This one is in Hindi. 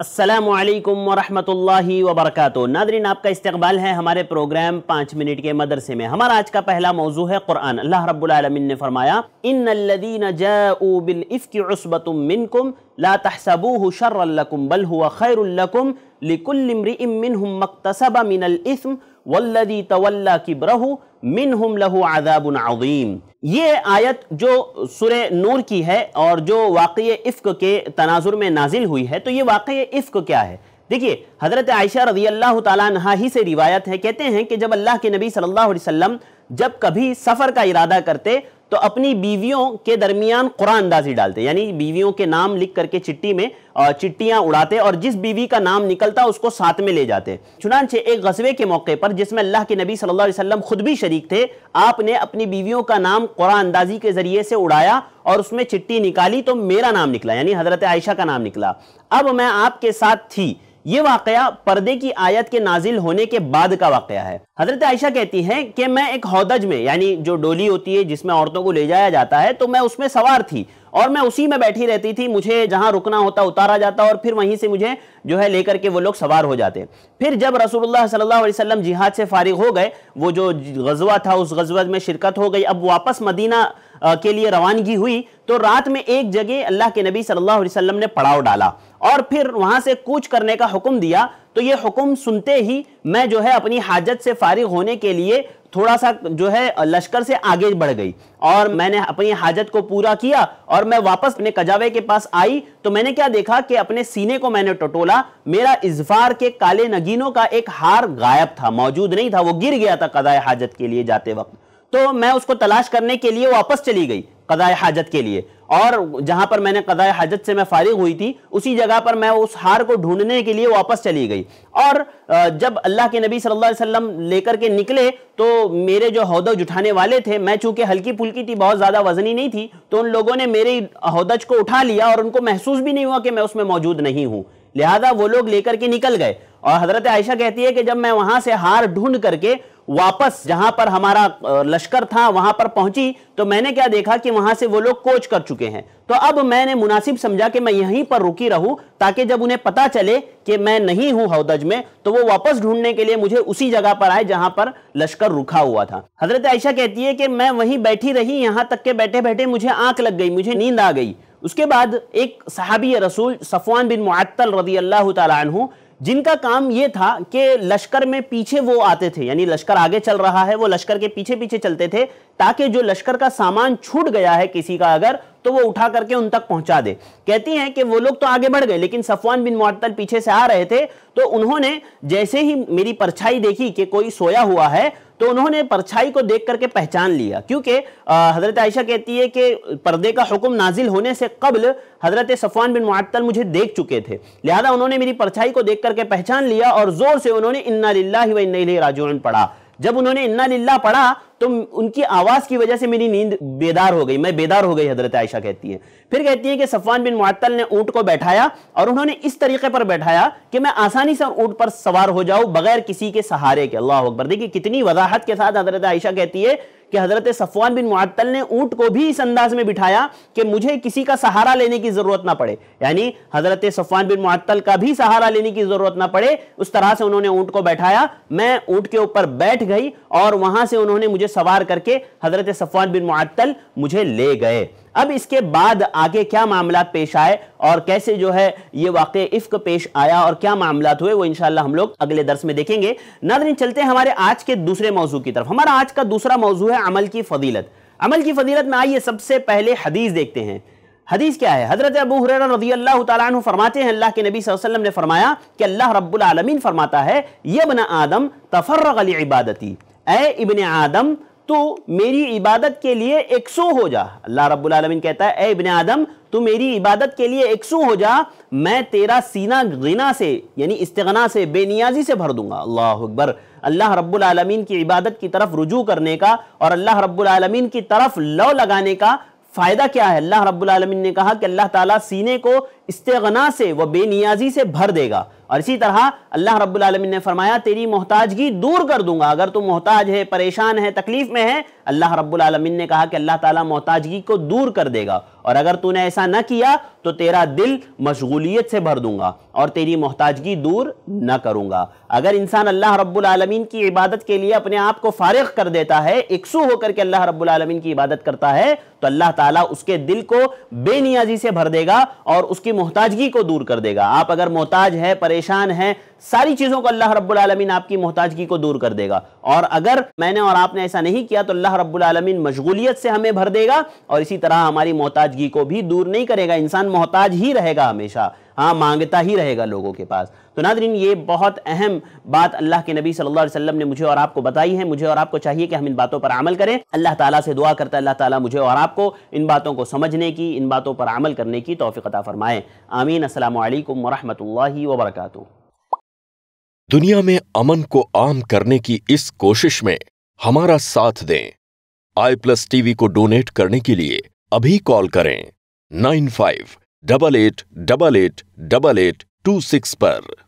असलकम वरहमल वर्क नादरीन आपका इस्तबाल है हमारे प्रोग्राम पाँच मिनट के मदरसे में हमारा आज का पहला मौजू है कुरान अल्लाह रबालमिन ने फरमाया इन लदीन जबिलफ़िकसबतमिनकुम ला तहसबू शर्रकुम बल हुआ खैरकुम लिकुलमरिमिन मकतसबा मिनलस्म वल्लदी तवल्ला किबरहू मिन हम लहू आदाबन ये आयत जो सुर नूर की है और जो वाक़ इफ़ के तनाजुर में नाजिल हुई है तो ये वाक़ इफ़ क्या है देखिए हज़रत आयशा रजी अल्लाह तहा ही से रिवायत है कहते हैं कि जब अल्लाह के नबी सल्लल्लाहु अलैहि वसल्लम जब कभी सफ़र का इरादा करते तो अपनी बीवियों के दरमियान कुरान अंदाजी डालते यानी बीवियों के नाम लिख करके चिट्टी में चिट्टियां उड़ाते और जिस बीवी का नाम निकलता उसको साथ में ले जाते चुनानचे एक गजबे के मौके पर जिसमें अल्लाह के नबी सल्लल्लाहु अलैहि वसल्लम खुद भी शरीक थे आपने अपनी बीवियों का नाम कुरान अंदाजी के जरिए से उड़ाया और उसमें चिट्टी निकाली तो मेरा नाम निकला यानी हजरत आयशा का नाम निकला अब मैं आपके साथ थी ये वाक़ पर्दे की आयत के नाजिल होने के बाद का वाक़ है हजरत आयशा कहती हैं कि मैं एक हौदज में यानी जो डोली होती है जिसमें औरतों को ले जाया जाता है तो मैं उसमें सवार थी और मैं उसी में बैठी रहती थी मुझे जहां रुकना होता उतारा जाता और फिर वहीं से मुझे जो है लेकर के वो लोग सवार हो जाते फिर जब रसूलुल्लाह सल्लल्लाहु अलैहि वसल्लम जिहाद से फारिग हो गए वो जो गजवा था उस गजवा में शिरकत हो गई अब वापस मदीना के लिए रवानगी हुई तो रात में एक जगह अल्लाह के नबी सल्लल्लाहु अलैहि वसल्लम ने पड़ाव डाला और फिर वहां से कूच करने का हुक्म दिया तो ये हुक्म सुनते ही मैं जो है अपनी हाजत से फारिग होने के लिए थोड़ा सा जो है लश्कर से आगे बढ़ गई और मैंने अपनी हाजत को पूरा किया और मैं वापस अपने कजावे के पास आई तो मैंने क्या देखा कि अपने सीने को मैंने टटोला मेरा इजफार के काले नगीनों का एक हार गायब था मौजूद नहीं था वो गिर गया था कदाए हाजत के लिए जाते वक्त तो मैं उसको तलाश करने के लिए वापस चली गई कदाए हाजत के लिए और जहां पर मैंने कदा हजत से मैं फारिग हुई थी उसी जगह पर मैं उस हार को ढूंढने के लिए वापस चली गई और जब अल्लाह के नबी सल्लल्लाहु अलैहि वसल्लम लेकर के निकले तो मेरे जो हौदज उठाने वाले थे मैं चूंकि हल्की फुल्की थी बहुत ज़्यादा वजनी नहीं थी तो उन लोगों ने मेरे हौदज को उठा लिया और उनको महसूस भी नहीं हुआ कि मैं उसमें मौजूद नहीं हूँ लिहाजा वो लोग लेकर के निकल गए और हज़रत आयशा कहती है कि जब मैं वहाँ से हार ढूंढ करके वापस जहां पर हमारा लश्कर था वहां पर पहुंची तो मैंने क्या देखा कि वहां से वो लोग कोच कर चुके हैं तो अब मैंने मुनासिब समझा कि मैं यहीं पर रुकी रहूं ताकि जब उन्हें पता चले कि मैं नहीं हूं हौदज में तो वो वापस ढूंढने के लिए मुझे उसी जगह पर आए जहां पर लश्कर रुका हुआ था हजरत आयशा कहती है कि मैं वहीं बैठी रही यहां तक के बैठे बैठे मुझे आंख लग गई मुझे नींद आ गई उसके बाद एक सहाबी रसूल सफवान बिन मुअत्तल रदी अल्लाह तु जिनका काम ये था कि लश्कर में पीछे वो आते थे यानी लश्कर आगे चल रहा है वो लश्कर के पीछे पीछे चलते थे ताकि जो लश्कर का सामान छूट गया है किसी का अगर तो वो उठा करके उन तक पहुंचा दे कहती हैं कि वो लोग तो आगे बढ़ गए लेकिन सफवान बिन मुअत्तल पीछे से आ रहे थे तो उन्होंने जैसे ही मेरी परछाई देखी कि कोई सोया हुआ है तो उन्होंने परछाई को देख करके पहचान लिया क्योंकि हज़रत आयशा कहती है कि पर्दे का हुक्म नाजिल होने से कबल हज़रत सफ़ान बिन मुअत्तल मुझे देख चुके थे लिहाजा उन्होंने मेरी परछाई को देख करके पहचान लिया और ज़ोर से उन्होंने इन्ना लाही व इन्ना राजून पढ़ा जब उन्होंने इन्ना लिल्ला पढ़ा तो उनकी आवाज़ की वजह से मेरी नींद बेदार हो गई मैं बेदार हो गई हजरत आयशा कहती है फिर कहती है कि सफवान बिन मुअत्तल ने ऊंट को बैठाया और उन्होंने इस तरीके पर बैठाया कि मैं आसानी से ऊंट पर सवार हो जाऊं बगैर किसी के सहारे के अल्लाह अकबर देखिए कितनी वजाहत के साथ हजरत आयशा कहती है कि हजरत सफ़वान बिन मुअत्तल ने ऊंट को भी इस अंदाज में बिठाया कि मुझे किसी का सहारा लेने की ज़रूरत ना पड़े यानी हजरत सफ़वान बिन मुअत्तल का भी सहारा लेने की ज़रूरत ना पड़े उस तरह से उन्होंने ऊंट को बैठाया मैं ऊंट के ऊपर बैठ गई और वहां से उन्होंने मुझे मुझे सवार करके हजरत सफवान बिन मुअत्तल मुझे ले गए अब इसके बाद आगे क्या मामला पेश आए और कैसे जो है ये वाक़ इफ्क पेश आया और क्या मामला हुए वो इन हम लोग अगले दर्स में देखेंगे नादरीन चलते हैं हमारे आज के दूसरे मौजू की तरफ हमारा आज का दूसरा मौजू है अमल की फजीलत अमल की फजीलत में आइए सबसे पहले हदीस देखते हैं हदीस क्या है हजरत अबू हुरैरा रजी अल्लाह तु फरमाते हैं अल्लाह के नबी वसल्लम ने फरमाया कि अल्लाह रब्बुल रबालमीन फरमाता है ये बना आदम तफर्रगल इबादती ए इबन आदम तो मेरी इबादत के लिए एकसू हो जा अल्लाह रब्बुल कहता है ए इबन आदम तो मेरी इबादत के लिए सो हो जा मैं तेरा सीना गिना से यानी इस्तगना से बेनियाजी से भर दूंगा अल्लाह अकबर अल्लाह रब्बुल रबालमीन की इबादत की तरफ रुजू करने का और अल्लाह रब्बुल रबालमीन की तरफ लौ लगाने का फ़ायदा क्या है अल्लाह रब्बुल रबालमीन ने कहा कि अल्लाह ताला सीने को इस्तना से वह बेनियाजी से भर देगा और इसी तरह अल्लाह रब्बुल ने फरमाया तेरी मोहताजगी दूर कर दूंगा अगर तू मोहताज है परेशान है तकलीफ में है अल्लाह रब्बुल ने कहा कि अल्लाह ताला मोहताजगी को दूर कर देगा और अगर तूने ऐसा ना किया तो तेरा दिल मशगूलियत से भर दूंगा और तेरी मोहताजगी दूर न करूंगा अगर इंसान अल्लाह रब्बुल आलमीन की इबादत के लिए अपने आप को फारग कर देता है इकसू होकर के अल्लाह रब्बुल आलमीन की इबादत करता है तो अल्लाह ताला उसके दिल को बेनियाजी से भर देगा और उसकी मोहताजगी को दूर कर देगा आप अगर मोहताज है परेशान है सारी चीज़ों को अल्लाह रब्बुल आपकी मोहताजगी को दूर कर देगा और अगर मैंने और आपने ऐसा नहीं किया तो अल्लाह रब्बुल रबालमीन मशगूलियत से हमें भर देगा और इसी तरह हमारी मोहताजगी को भी दूर नहीं करेगा इंसान मोहताज ही रहेगा हमेशा हाँ मांगता ही रहेगा लोगों के पास तो नादरीन ये बहुत अहम बात अल्लाह के नबी सल्लल्लाहु अलैहि वसल्लम ने मुझे और आपको बताई है मुझे और आपको चाहिए कि हम इन बातों पर अमल करें अल्लाह ताला से दुआ करता है अल्लाह ताला मुझे और आपको इन बातों को समझने की इन बातों पर अमल करने की तोफ़ी फ़रमाएँ आमीन असल वरहमल वर्का दुनिया में अमन को आम करने की इस कोशिश में हमारा साथ दें आई प्लस टीवी को डोनेट करने के लिए अभी कॉल करें nine five double eight double eight double eight two six पर